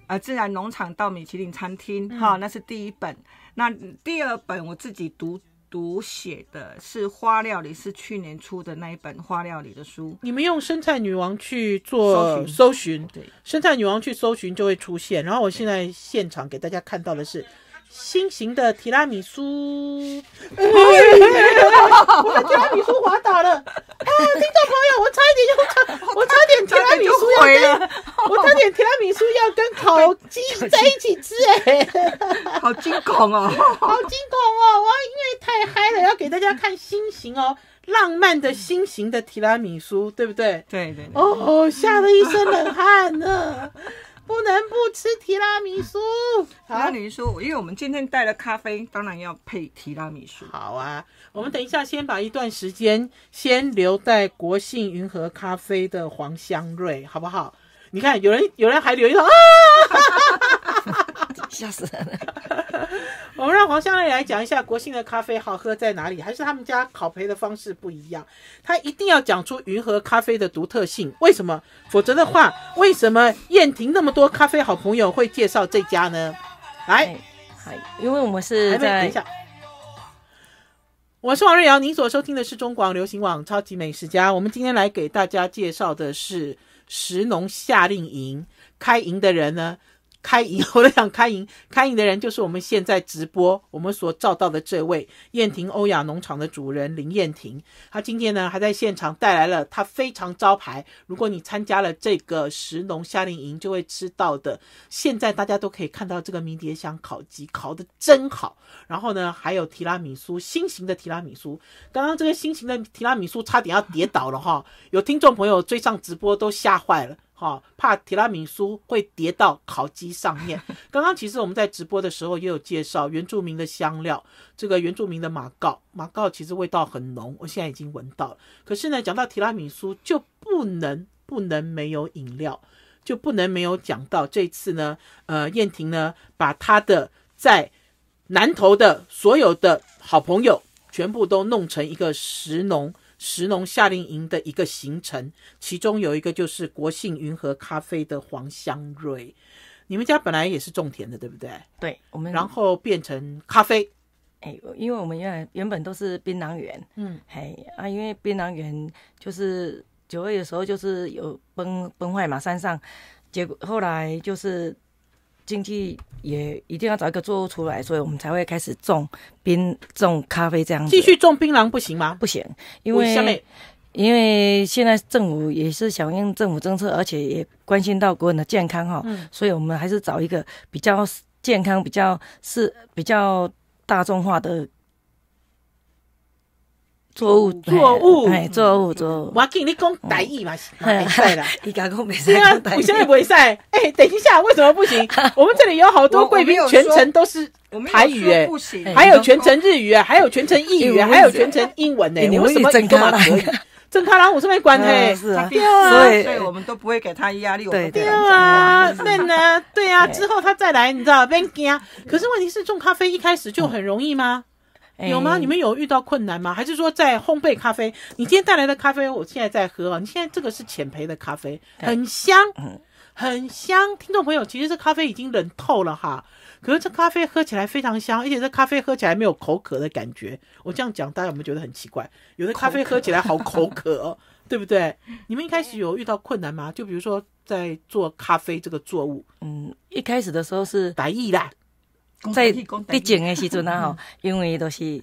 [SPEAKER 1] 呃自然农场到米其林餐厅哈，那是第一本。那第二本我自己读。读写的是花料理，是去年出的那一本花料理的书。
[SPEAKER 2] 你们用生菜女王去做搜寻，对，生菜女王去搜寻就会出现。然后我现在现场给大家看到的是。心形的提拉米苏，我的提拉米苏滑倒了啊！听众朋友，我差一点要，我差点提拉米苏要跟，我差点提拉米苏要跟烤鸡在一起吃哎！好惊恐哦，好惊恐哦！我因为太嗨了，要给大家看心形哦，浪漫的心形的提拉米苏，对不对？对对。哦，吓了一身冷汗呢。不能不吃提拉米苏。
[SPEAKER 1] 提拉米苏，因为我们今天带了
[SPEAKER 2] 咖啡，当然要配提拉米苏。好啊，我们等一下先把一段时间先留在国信云和咖啡的黄香瑞，好不好？你看，有人有人还留一套啊。吓死人了！我们让黄香丽来讲一下国信的咖啡好喝在哪里，还是他们家烤焙的方式不一样？他一定要讲出云河咖啡的独特性，为什么？否则的话，为什么燕婷那么多咖啡好朋友会介绍这家呢？来，因为我们是在，我是王瑞瑶，您所收听的是中广流行网超级美食家。我们今天来给大家介绍的是石农夏令营，开营的人呢？开营，我在想开营，开营的人就是我们现在直播我们所照到的这位燕婷欧雅农场的主人林燕婷。她今天呢还在现场带来了她非常招牌，如果你参加了这个石农夏令营就会吃到的。现在大家都可以看到这个迷迭香烤鸡，烤的真好。然后呢还有提拉米苏，新型的提拉米苏。刚刚这个新型的提拉米苏差点要跌倒了哈，有听众朋友追上直播都吓坏了。好怕提拉米苏会跌到烤鸡上面。刚刚其实我们在直播的时候也有介绍原住民的香料，这个原住民的马告，马告其实味道很浓，我现在已经闻到了。可是呢，讲到提拉米苏就不能不能没有饮料，就不能没有讲到这次呢，呃，燕婷呢把她的在南投的所有的好朋友全部都弄成一个食农。石农夏令营的一个行程，其中有一个就是国信云和咖啡的黄
[SPEAKER 3] 香瑞。你们家本来也是种田的，对不对？对，我们然后变成咖啡。哎，因为我们原来原本都是槟榔园，嗯，嘿啊，因为槟榔园就是九月的时候就是有崩崩坏嘛，山上，结果后来就是。经济也一定要找一个作物出来，所以我们才会开始种槟种咖啡这样子。继续种槟榔不行吗？不行，因为因为现在政府也是响应政府政策，而且也关心到国人的健康哈，所以我们还是找一个比较健康、比较是比较大众化的。错误，错误，作物，作物。
[SPEAKER 2] 我跟你讲台语嘛是，袂使啦。伊家讲袂使，是啊，为什么袂使？哎，等一下，为什么不行？我们这里有好多贵宾，全程都是台语哎，还有全程日语哎，还有全程英语，还有全程英文哎，你为什么干嘛可以？正 咖啡，我是没管嘿，掉啊，所以，我
[SPEAKER 1] 们都不会给他压力，对啊，掉
[SPEAKER 2] 啊，那呢？对啊，之后他再来，你知道别惊。可是问题是，种咖啡一开始就很容易吗？有吗？你们有遇到困难吗？还是说在烘焙咖啡？你今天带来的咖啡，我现在在喝啊。你现在这个是浅焙的咖啡，很香，很香。听众朋友，其实这咖啡已经冷透了哈，可是这咖啡喝起来非常香，而且这咖啡喝起来没有口渴的感觉。我这样讲，大家有没有觉得很奇怪？有的咖啡喝起来好口渴，对不对？你们一开始有遇到困难吗？就比如说在做咖
[SPEAKER 3] 啡这个作物，嗯，一开始的时候是白意啦。在地震的时阵哈，因为都是，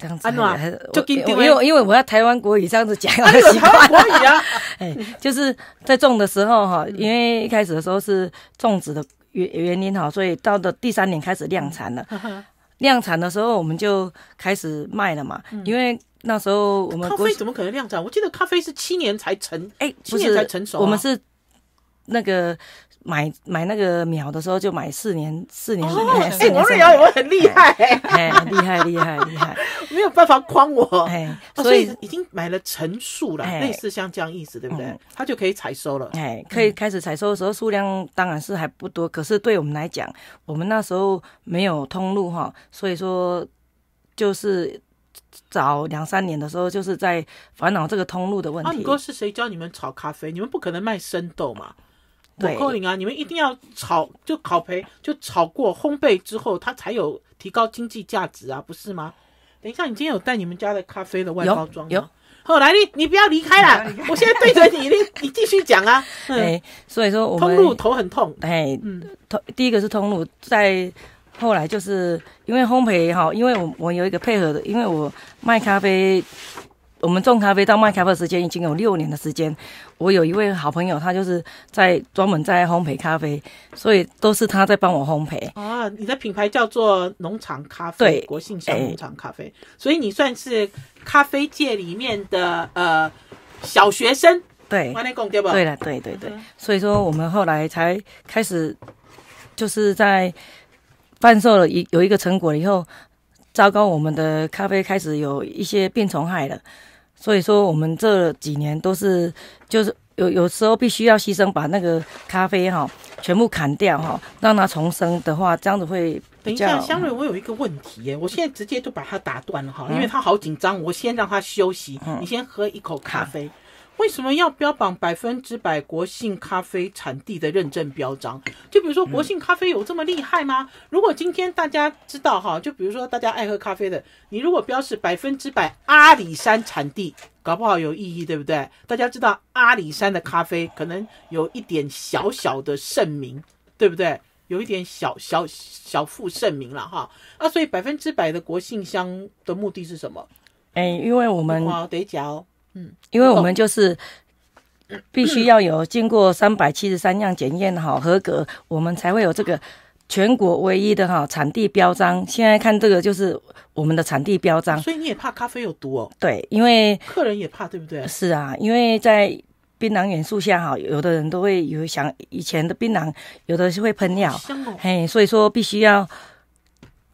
[SPEAKER 3] 安子，啊，做见，因为因为我要台湾国语这样子讲的习惯。国语啊，哎，就是在种的时候哈，因为一开始的时候是种植的原原因哈，所以到的第三年开始量产了。量产的时候我们就开始卖了嘛，因为那时候我们咖啡怎么可能量产？我记得咖啡是七年才成，哎，七年才成熟，我们是。那个买买那个苗的时候就买四年，四年。哎，王瑞瑶有没有很厉害？哎，厉害厉害厉害！没有办法诓我。哎，所以已经买了成树了，类似
[SPEAKER 2] 像这样意思，对不对？
[SPEAKER 3] 他就可以采收了。哎，可以开始采收的时候，数量当然是还不多。可是对我们来讲，我们那时候没有通路哈，所以说就是早两三年的时候，就是在烦恼这个通路的问题。你哥
[SPEAKER 2] 是谁教你们炒咖啡？你们不可能卖生豆嘛？五扣零啊！你们一定要炒，就烤培就炒过烘焙之后，它才有提高经济价值啊，不是吗？等一下，你今天有带你们家的咖啡的外包装吗？有，
[SPEAKER 3] 后来呢？你不要离开了，我现在对着你呢，你继续讲啊。哎，所以说我通路头很痛，哎，嗯，头第一个是通路，在后来就是因为烘焙哈，因为我我有一个配合的，因为我卖咖啡。我们种咖啡到卖咖啡时间已经有六年的时间。我有一位好朋友，他就是在专门在烘焙咖啡，所以都是他在帮我烘焙。
[SPEAKER 2] 啊，你的品牌叫做农场咖啡，对，国信小农场咖啡，所以你算是咖啡界里面的呃小学生。对，对对了，对对对，
[SPEAKER 3] 所以说我们后来才开始，就是在贩售了，一有一个成果以后。糟糕，我们的咖啡开始有一些病虫害了，所以说我们这几年都是，就是有有时候必须要牺牲，把那个咖啡哈全部砍掉哈，让它重生的话，这样子会。等一下，香蕊，我
[SPEAKER 2] 有一个问题耶，我现在直接就把它打断了哈，因为它好紧张，我先让它休息，你先喝一口咖啡。为什么要标榜百分之百国信咖啡产地的认证标章？就比如说，国信咖啡有这么厉害吗？如果今天大家知道哈，就比如说大家爱喝咖啡的，你如果标示百分之百阿里山产地，搞不好有异议，对不对？大家知道阿里山的咖啡可能有一点小小的盛名，对不对？有一点小小小负盛名了哈。啊，所以百分之百的国信香的目的是什么？哎，因为我
[SPEAKER 3] 们得讲。嗯，因为我们就是必须要有经过三百七十三样检验哈合格，我们才会有这个全国唯一的哈产地标章。现在看这个就是我们的产地标章，所以
[SPEAKER 2] 你也怕咖啡有毒哦？
[SPEAKER 3] 对，因为
[SPEAKER 2] 客人也怕，对不对？是
[SPEAKER 3] 啊，因为在槟榔元素下哈，有的人都会有想以前的槟榔有的是会喷尿，嘿，所以说必须要。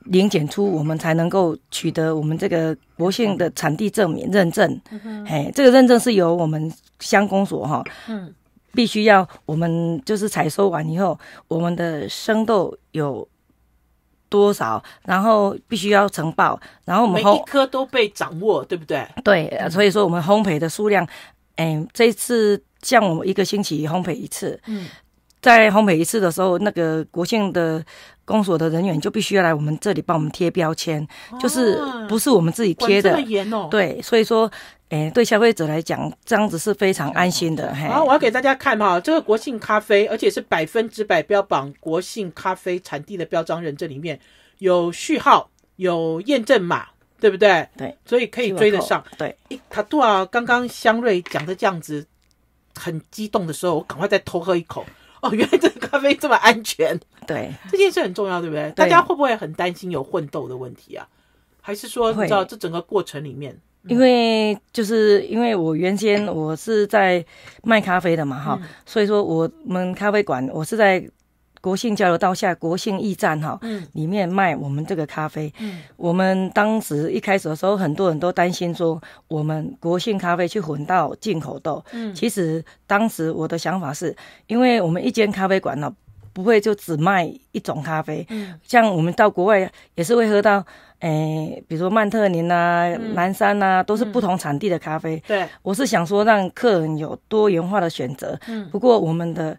[SPEAKER 3] 零检出，我们才能够取得我们这个国性的产地证明认证。哎，这个认证是由我们乡公所哈，嗯，必须要我们就是采收完以后，我们的生豆有多少，然后必须要呈报，然后我们每一
[SPEAKER 2] 颗都被掌握，对不对？
[SPEAKER 3] 对，所以说我们烘焙的数量，哎，这次像我们一个星期烘焙一次，嗯。在烘焙一次的时候，那个国庆的公所的人员就必须要来我们这里帮我们贴标签，就是不是我们自己贴的。哦！对，所以说，哎，对消费者来讲，这样子是非常安心的。好，
[SPEAKER 2] 我要给大家看哈，这个国信咖啡，而且是百分之百标榜国信咖啡产地的标章人，这里面有序号，有验证码，对不对？对，所以可以追得上。对，卡杜啊，刚刚香瑞讲的这样子，很激动的时候，我赶快再偷喝一口。哦，原来这咖啡这么安全，对 这件事很重要，对不对？大家会不会很担心有混豆的问题啊？还是说，你知道这整个过程里面，因
[SPEAKER 3] 为就是因为我原先我是在卖咖啡的嘛，哈，所以说我们咖啡馆我是在。国姓交流道下国姓驿站哈，里面卖我们这个咖啡。嗯，我们当时一开始的时候，很多人都担心说，我们国姓咖啡去混到进口豆。嗯，其实当时我的想法是，因为我们一间咖啡馆呢，不会就只卖一种咖啡。嗯，像我们到国外也是会喝到，比如说曼特宁啊、山啊，都是不同产地的咖啡。对，我是想说让客人有多元化的选择。嗯，不过我们的。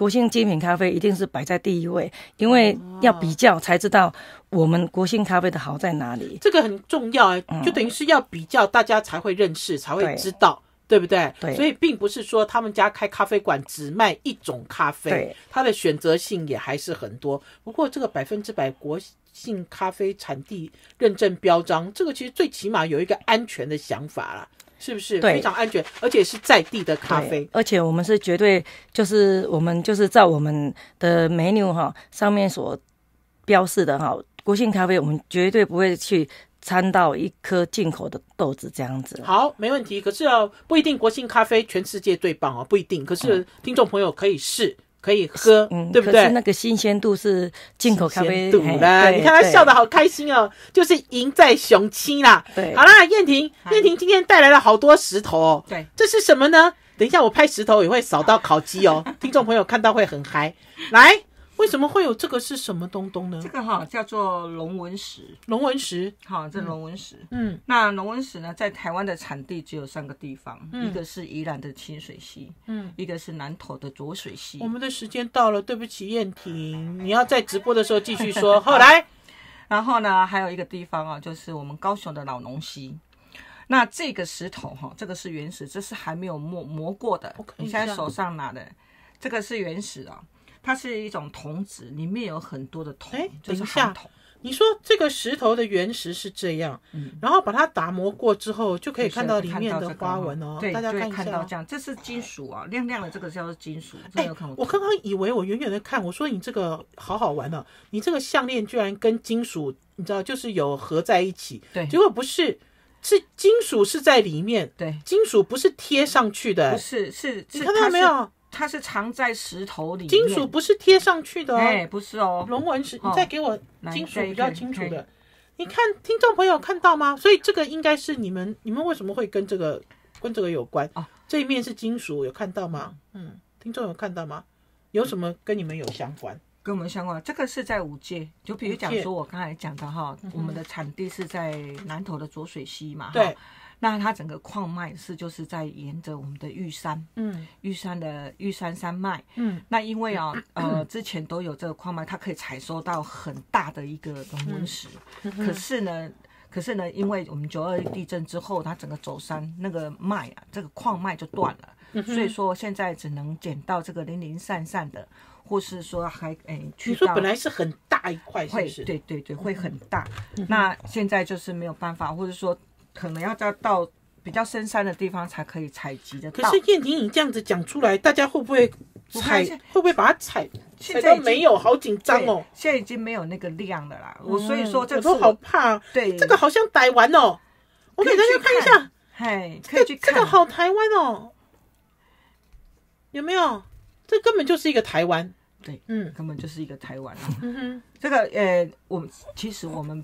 [SPEAKER 3] 国兴精品咖啡一定是摆在第一位，因为要比较才知道我们国兴咖啡的好在哪里。
[SPEAKER 2] 这个很重要哎，就等于是要比较，大家才会认识，才会知道，对不对？对。所以并不是说他们家开咖啡馆只卖一种咖啡，它的选择性也还是很多。不过这个百分之百国兴咖啡产地认证标章，这个其实最起码有一个安全的想法了。是不是？非常安
[SPEAKER 3] 全，而且是在地的咖啡。而且我们是绝对，就是我们就是在我们的 menu 哈上面所标示的哈国信咖啡，我们绝对不会去掺到一颗进口的豆子这样子。
[SPEAKER 2] 好，没问题。可是哦，不一定国信咖啡全世界最棒哦，不一定。可是听众朋友可以试。可以喝，对不对？那
[SPEAKER 3] 个新鲜度是进口咖啡度的。你看他笑得
[SPEAKER 2] 好开心哦，就是赢在雄心啦。对，好啦，燕婷，燕婷今天带来了好多石头。对，这是什么呢？等一下我拍石头也会扫到烤鸡哦，听众朋友看到会很嗨。来。为什么会有这个是什么东东呢？这个哈叫做龙纹石，龙纹石，好，这龙纹石，嗯，那龙纹石呢，在台
[SPEAKER 1] 湾的产地只有三个地方，一个是宜兰的清水溪，嗯，一个是南投的浊水溪。我们
[SPEAKER 2] 的时间到了，对不起，燕婷，你要在直播的时候继续说。后来，
[SPEAKER 1] 然后呢，还有一个地方啊，就是我们高雄的老农溪。那这个石头哈，这个是原石，这是还没有磨磨过的，你现在手上拿的
[SPEAKER 2] 这个是原石啊。它是一种铜质，里面有很多的铜，就是一铜。你说这个石头的原石是这样，嗯，然后把它打磨过之后，就可以看到里面的花纹哦。对，大家会看到这样，
[SPEAKER 1] 这是金属啊，亮亮的这个叫做金属。
[SPEAKER 2] 哎，我刚刚以为我远远的看，我说你这个好好玩哦，你这个项链居然跟金属，你知道就是有合在一起。对，结果不是，是金属是在里面，对，金属不是贴上去的，
[SPEAKER 1] 是是，你看到没有？它是藏在石头里，
[SPEAKER 2] 金属不是贴上去的，哎，不是哦。龙纹是，你再给我金属比较清楚的，你看听众朋友看到吗？所以这个应该是你们，你们为什么会跟这个跟这个有关啊？这一面是金属，有看到吗？嗯，听众有看到吗？有什么跟你们有相关？跟我们相关，这个是在五界，就比如讲
[SPEAKER 1] 说我刚才讲的哈，我们的产地是在南投的浊水溪嘛，对。那它整个矿脉是就是在沿着我们的玉山，嗯，玉山的玉山山脉，嗯，那因为啊，呃，之前都有这个矿脉，它可以采收到很大的一个龙纹石。可是呢，可是呢，因为我们九二地震之后，它整个走山那个脉啊，这个矿脉就断了，所以说现在只能捡到这个零零散散的，或是说还哎，你说本来是很大一块，会，对
[SPEAKER 2] 对对，会很
[SPEAKER 1] 大。那现在就是没有办法，或者说。可能要到到比较深山的地方才可以采集的。可是
[SPEAKER 2] 燕婷你这样子讲出来，大家会不会
[SPEAKER 1] 采？会不会把它采？现在没有，好紧张哦。现在已经没有那个量了啦。我所以说这次，我好
[SPEAKER 2] 怕。对，这个好像逮完哦。我给大家看一下。嗨，可以去看。这个好台湾哦。有没有？这根本就是一个台湾。对，嗯，根本就是一个台湾。这个呃，我
[SPEAKER 1] 们其实我们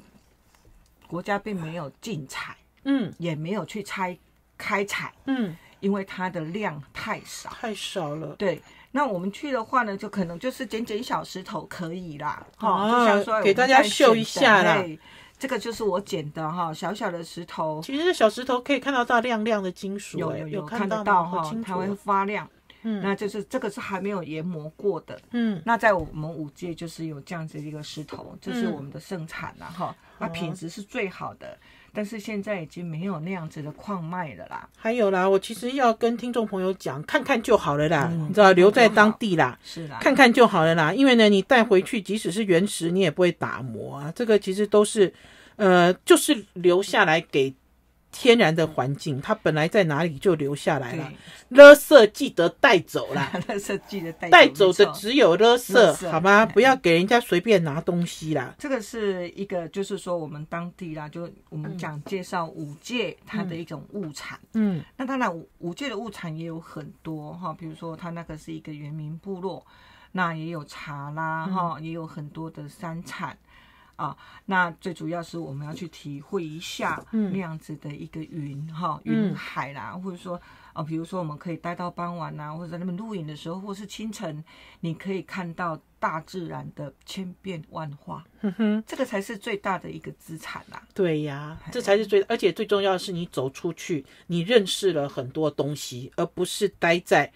[SPEAKER 1] 国家并没有禁采。嗯，也没有去拆开采，嗯，因为它的量太少，太少了。对，那我们去的话呢，就可能就是捡捡小石头可以啦，哈，就想说给大家秀一下啦。对，这个就是我捡的哈，小小的石头。其实小石头可以看到大亮亮的金属，有有有看得到哈，它会发亮。嗯，那就是这个是还没有研磨过的。嗯，那在我们五界就是有这样子一个石头，这是我们的盛产了哈，那品质是最好的。但是现在已经没有那样子的矿脉了啦。
[SPEAKER 2] 还有啦，我其实要跟听众朋友讲，看看就好了啦，你知道，留在当地啦，是啦，看看就好了啦。因为呢，你带回去，即使是原石，你也不会打磨啊。这个其实都是，呃，就是留下来给。天然的环境，它本来在哪里就留下来了。勒圾记得带走啦，勒 圾
[SPEAKER 1] 记得带带走的只有勒圾好吗？
[SPEAKER 2] 不要给人家随便拿东西啦。
[SPEAKER 1] 这个是一个，就是说我们当地啦，就我们讲介绍五界它的一种物产。嗯，那当然五五界的物产也有很多哈，比如说它那个是一个原民部落，那也有茶啦哈，也有很多的山产。啊，那最主要是我们要去体会一下那样子的一个云哈，云海啦，或者说啊，比如说我们可以待到傍晚呐，或者那边露营的时候，或是清晨，你可以看到大自然的千变万化，
[SPEAKER 3] 这
[SPEAKER 2] 个才是最大的一个资产啦。对呀，这才是最，而且最重要的是你走出去，你认识了很多东西，而不是待在。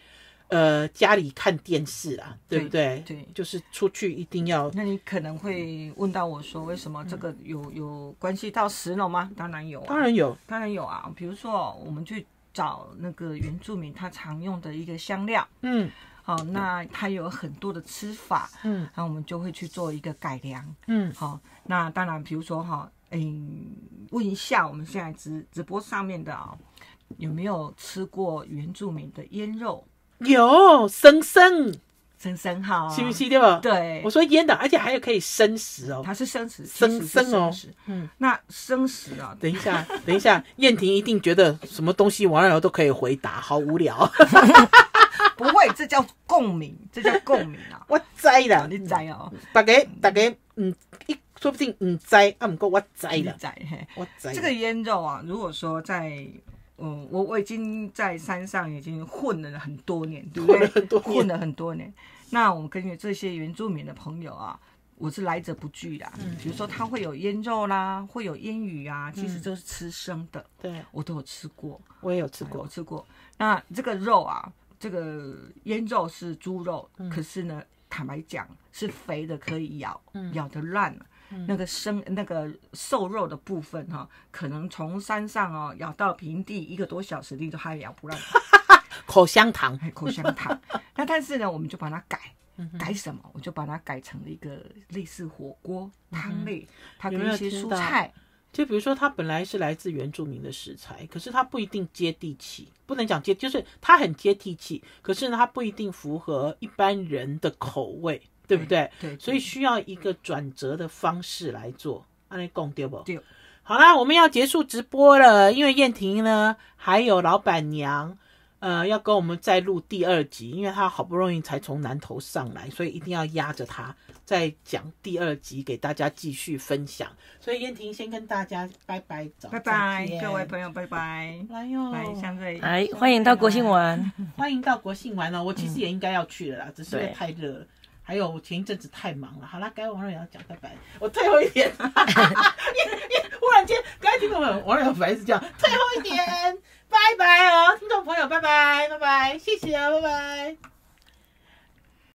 [SPEAKER 2] 呃，家里看电视啦，对不对？对，就是出去一定要。那你可能会问到我说，
[SPEAKER 1] 为什么这个有有关系到十农吗？当然有，当然有，当然有啊。比如说，我们去找那个原住民他常用的一个香料，嗯，好，那他有很多的吃法，嗯，然后我们就会去做一个改良，嗯，好，那当然，比如说哈，嗯，问一下我们现在直直播上面的啊，有没有吃过原住民的腌肉？
[SPEAKER 2] 有生生生生哈，是不是对吧？对，我说腌的，而且还有可以生食哦。它是生食，生生哦。嗯，那
[SPEAKER 1] 生食啊，
[SPEAKER 2] 等一下，等一下，燕婷一定觉得什么东西了以后都可以回答，好无聊。
[SPEAKER 1] 不会，这叫共
[SPEAKER 2] 鸣，这叫共鸣啊！我知了，你知哦。大家大家嗯，一，说不定你知啊，唔过我知嘿，我知。这个
[SPEAKER 1] 腌肉啊，如果说在嗯，我我已经在山上已经混了很多年，对不对？混了很多年。那我跟这些原住民的朋友啊，我是来者不拒的。比如说他会有腌肉啦，会有烟鱼啊，其实都是吃生的，对，我都有吃过，我也有吃过，吃过。那这个肉啊，这个腌肉是猪肉，可是呢，坦白讲是肥的，可以咬，咬得烂。那个生那个瘦肉的部分哈，可能从山上哦咬到平地一个多小时，你都还咬不烂。
[SPEAKER 2] 口香糖，口香糖。
[SPEAKER 1] 那但是呢，我们就把它改改什么？我就把它改成了一个类似火锅
[SPEAKER 2] 汤类，它跟一些蔬菜。就比如说，它本来是来自原住民的食材，可是它不一定接地气，不能讲接，就是它很接地气，可是呢，它不一定符合一般人的口味。对不对？对，所以需要一个转折的方式来做。安利丢不？博，好啦，我们要结束直播了，因为燕婷呢，还有老板娘，呃，要跟我们再录第二集，因为她好不容易才从南头上来，所以一定要压着她再讲第二集给大家继续分享。所以燕婷先跟大家拜拜，早拜拜，各位朋友拜拜，来哟，相对，哎，欢迎到国庆玩，欢迎到国庆玩哦，我其实也应该要去了啦，只是太热了。还有我前一阵子太忙了，好了，该王瑞瑶讲拜拜，我退后一点，你你忽然间刚才听众朋友王若言还是这样，退后一点，拜拜哦，听众朋友拜拜拜拜，谢谢哦，拜拜。